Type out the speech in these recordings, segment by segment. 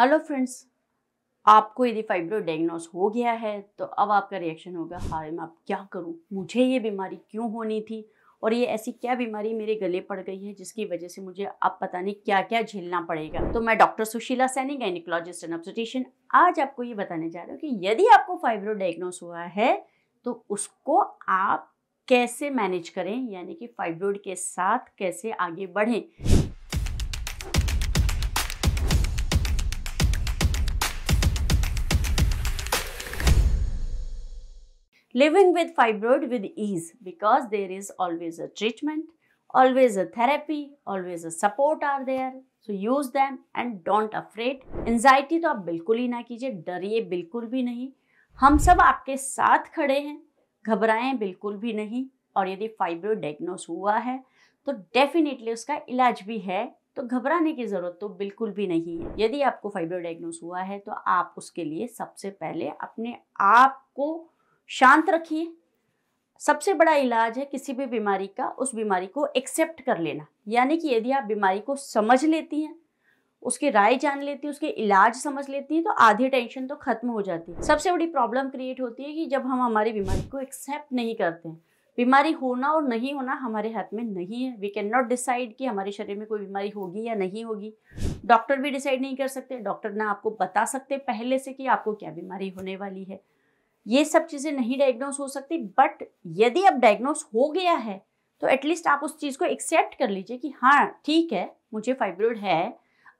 Hello friends आपको यदि fibro diagnose हो गया है तो अब आपका रिएक्शन होगा हाय मैं अब क्या करूं मुझे ये बीमारी क्यों होनी थी और ये ऐसी क्या बीमारी मेरे गले पड़ गई है जिसकी वजह से मुझे अब पता नहीं क्या क्या झेलना पड़ेगा तो मैं doctor Sushila Saini gynaecologist and obstetrician आज आपको ये बताने जा रहा हूँ कि यदि आपको फाइब्रो डायग्नोस हुआ है तो उसको आप कैसे मैनेज करें यानी कि फाइब्रोड के साथ कैसे आगे बढ़ें living with fibroid with ease because there is always a treatment, always a therapy, always a support are there. so use them and don't afraid anxiety to aap bilkul hi na kijiye dariye bilkul bhi nahi hum sab aapke साथ khade hain ghabraye bilkul bhi nahi और यदि fibro diagnose हुआ है तो definitely उसका इलाज भी है तो घबराने की ज़रूरत तो बिल्कुल भी नहीं है यदि आपको फाइब्रो डायग्नोस हुआ है तो आप उसके लिए सबसे पहले अपने आप को शांत रखिए सबसे बड़ा इलाज है किसी भी बीमारी का उस बीमारी को एक्सेप्ट कर लेना यानी कि यदि आप बीमारी को समझ लेती हैं उसकी राय जान लेती है उसके इलाज समझ लेती हैं तो आधी टेंशन तो खत्म हो जाती है सबसे बड़ी प्रॉब्लम क्रिएट होती है कि जब हम हमारी बीमारी को एक्सेप्ट नहीं करते हैं बीमारी होना और नहीं होना हमारे हाथ में नहीं है वी कैन नॉट डिसाइड कि हमारे शरीर में कोई बीमारी होगी या नहीं होगी डॉक्टर भी डिसाइड नहीं कर सकते डॉक्टर ना आपको बता सकते पहले से कि आपको क्या बीमारी होने वाली है ये सब चीज़ें नहीं डायग्नोस हो सकती बट यदि अब डायग्नोस हो गया है तो एटलीस्ट आप उस चीज़ को एक्सेप्ट कर लीजिए कि हाँ ठीक है मुझे फाइब्रोड है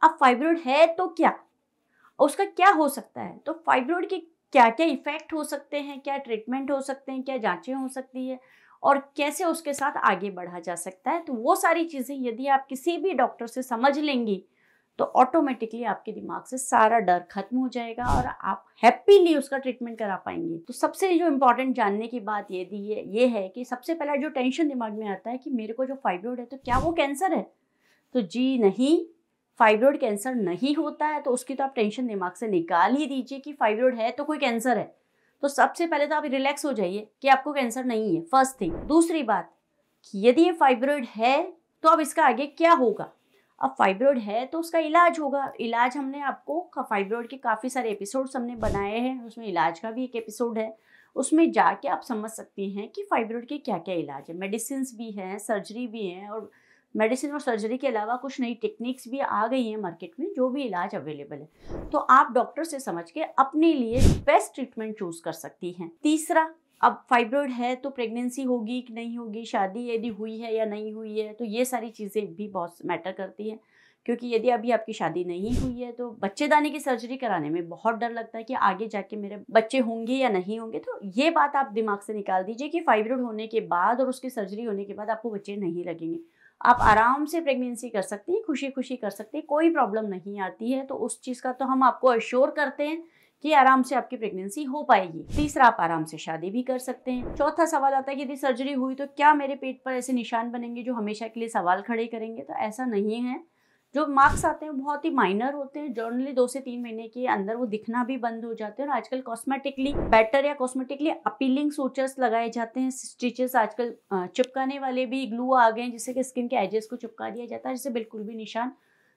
अब फाइब्रोड है तो क्या उसका क्या हो सकता है तो फाइब्रोड के क्या क्या इफेक्ट हो सकते हैं क्या ट्रीटमेंट हो सकते हैं क्या जाँचें हो सकती है और कैसे उसके साथ आगे बढ़ा जा सकता है तो वो सारी चीज़ें यदि आप किसी भी डॉक्टर से समझ लेंगी तो ऑटोमेटिकली आपके दिमाग से सारा डर खत्म हो जाएगा और आप हैप्पीली उसका ट्रीटमेंट करा पाएंगे तो सबसे जो इम्पोर्टेंट जानने की बात ये दी है ये है कि सबसे पहला जो टेंशन दिमाग में आता है कि मेरे को जो फाइब्रोड है तो क्या वो कैंसर है तो जी नहीं फाइब्रोड कैंसर नहीं होता है तो उसकी तो आप टेंशन दिमाग से निकाल ही दीजिए कि फाइब्रोड है तो कोई कैंसर है तो सबसे पहले तो आप रिलैक्स हो जाइए कि आपको कैंसर नहीं है फर्स्ट थिंग दूसरी बात कि यदि ये फाइब्रॉइड है तो अब इसका आगे क्या होगा अब फाइब्रॉयड है तो उसका इलाज होगा इलाज हमने आपको फाइब्रॉयड के काफ़ी सारे एपिसोड्स हमने बनाए हैं उसमें इलाज का भी एक एपिसोड है उसमें जाके आप समझ सकती हैं कि फाइब्रॉयड के क्या क्या इलाज है मेडिसिन भी हैं सर्जरी भी हैं और मेडिसिन और सर्जरी के अलावा कुछ नई टेक्निक्स भी आ गई हैं मार्केट में जो भी इलाज अवेलेबल है तो आप डॉक्टर से समझ के अपने लिए बेस्ट ट्रीटमेंट चूज कर सकती हैं तीसरा अब फाइब्रॉइड है तो प्रेगनेंसी होगी कि नहीं होगी शादी यदि हुई है या नहीं हुई है तो ये सारी चीज़ें भी बहुत मैटर करती हैं क्योंकि यदि अभी आपकी शादी नहीं हुई है तो बच्चेदानी की सर्जरी कराने में बहुत डर लगता है कि आगे जाके मेरे बच्चे होंगे या नहीं होंगे तो ये बात आप दिमाग से निकाल दीजिए कि फाइब्रॉइड होने के बाद और उसकी सर्जरी होने के बाद आपको बच्चे नहीं लगेंगे आप आराम से प्रेगनेंसी कर सकते हैं खुशी खुशी कर सकते हैं कोई प्रॉब्लम नहीं आती है तो उस चीज़ का तो हम आपको अश्योर करते हैं कि आराम से आपकी प्रेगनेंसी हो पाएगी तीसरा आप आराम से शादी भी कर सकते हैं चौथा सवाल आता है कि यदि सर्जरी हुई तो क्या मेरे पेट पर ऐसे निशान बनेंगे जो हमेशा के लिए सवाल खड़े करेंगे तो ऐसा नहीं है जो मार्क्स आते हैं बहुत ही माइनर होते हैं जर्नली दो से तीन महीने के अंदर वो दिखना भी बंद हो जाते हैं और आजकल कॉस्मेटिकली बेटर या कॉस्मेटिकली अपीलिंग सूचर्स लगाए जाते हैं स्टिचेस आजकल चिपकाने वाले भी ग्लू आ गए हैं जिससे कि स्किन के एजेस को चिपका दिया जाता है जिससे बिल्कुल भी निशान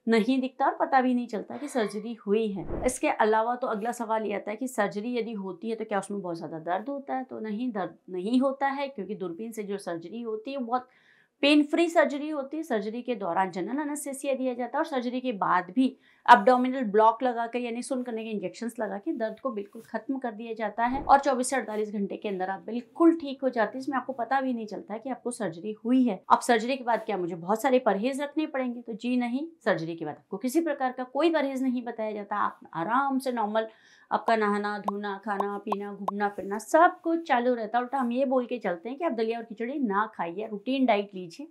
नहीं दिखता और पता भी नहीं चलता कि सर्जरी हुई है इसके अलावा तो अगला सवाल ये आता है कि सर्जरी यदि होती है तो क्या उसमें बहुत ज़्यादा दर्द होता है तो नहीं दर्द नहीं होता है क्योंकि दूरबीन से जो सर्जरी होती है बहुत पेन फ्री सर्जरी होती है सर्जरी के दौरान जनरल अनस्थेसिया दिया जाता है और सर्जरी के बाद भी अपडोमिनल ब्लॉक लगा यानी सुन करने के इंजेक्शन लगा के दर्द को बिल्कुल खत्म कर दिया जाता है और 24 से 48 घंटे के अंदर आप बिल्कुल ठीक हो जाते हैं इसमें आपको पता भी नहीं चलता कि आपको सर्जरी हुई है अब सर्जरी के बाद क्या मुझे बहुत सारे परहेज रखने पड़ेंगे तो जी नहीं सर्जरी के बाद आपको किसी प्रकार का कोई परहेज नहीं बताया जाता आप आराम से नॉर्मल आपका नहाना धोना खाना पीना घूमना फिरना सब कुछ चालू रहता है उल्टा हम ये बोल के चलते हैं कि आप दलिया और खिचड़ी ना खाइए रूटीन डाइट लीजिए लीजिए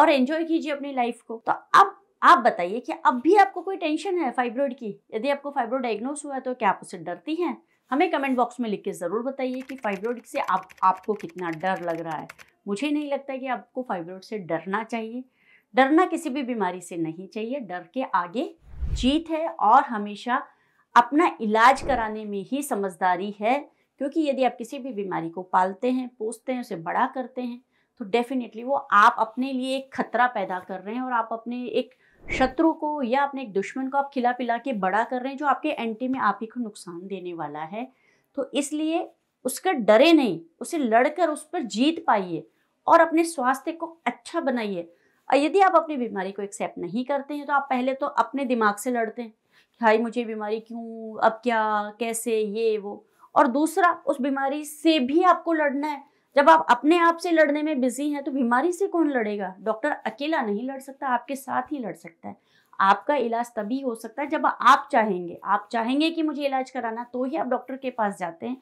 और एंजॉय कीजिए अपनी लाइफ को तो अब आप बताइए कि अब भी आपको कोई टेंशन है फाइब्रॉइड की यदि आपको फाइब्रॉइड डायग्नोस हुआ है तो क्या आप उससे डरती हैं हमें कमेंट बॉक्स में लिख के ज़रूर बताइए कि फाइब्रॉइड से आप आपको कितना डर लग रहा है मुझे नहीं लगता कि आपको फाइब्रॉइड से डरना चाहिए डरना किसी भी बीमारी से नहीं चाहिए डर के आगे जीत है और हमेशा अपना इलाज कराने में ही समझदारी है क्योंकि यदि आप किसी भी बीमारी को पालते हैं पोसते हैं उसे बड़ा करते हैं तो डेफिनेटली वो आप अपने लिए एक खतरा पैदा कर रहे हैं और आप अपने एक शत्रु को या अपने एक दुश्मन को आप खिला पिला के बड़ा कर रहे हैं जो आपके एंटी में आप ही को नुकसान देने वाला है तो इसलिए उसका डरे नहीं उसे लड़कर उस पर जीत पाइए और अपने स्वास्थ्य को अच्छा बनाइए और यदि आप अपनी बीमारी को एक्सेप्ट नहीं करते हैं तो आप पहले तो अपने दिमाग से लड़ते हैं भाई मुझे बीमारी क्यों अब क्या कैसे ये वो और दूसरा उस बीमारी से भी आपको लड़ना है जब आप अपने आप से लड़ने में बिजी हैं तो बीमारी से कौन लड़ेगा डॉक्टर अकेला नहीं लड़ सकता आपके साथ ही लड़ सकता है आपका इलाज तभी हो सकता है जब आप चाहेंगे आप चाहेंगे कि मुझे इलाज कराना तो ही आप डॉक्टर के पास जाते हैं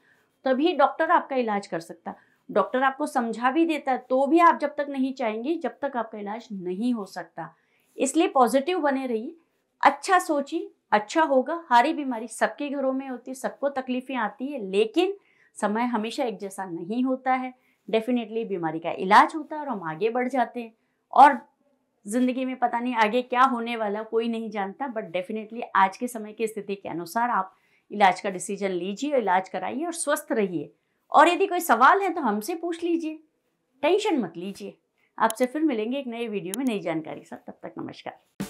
तभी डॉक्टर आपका इलाज कर सकता डॉक्टर आपको समझा भी देता है तो भी आप जब तक नहीं चाहेंगे जब तक आपका इलाज नहीं हो सकता इसलिए पॉजिटिव बने रहिए अच्छा सोचिए अच्छा होगा हारी बीमारी सबके घरों में होती है सबको तकलीफें आती है लेकिन समय हमेशा एक जैसा नहीं होता है डेफिनेटली बीमारी का इलाज होता है और हम आगे बढ़ जाते हैं और ज़िंदगी में पता नहीं आगे क्या होने वाला कोई नहीं जानता बट डेफिनेटली आज के समय की स्थिति के अनुसार आप इलाज का डिसीजन लीजिए इलाज कराइए और स्वस्थ रहिए और यदि कोई सवाल है तो हमसे पूछ लीजिए टेंशन मत लीजिए आपसे फिर मिलेंगे एक नए वीडियो में नई जानकारी के साथ तब तक नमस्कार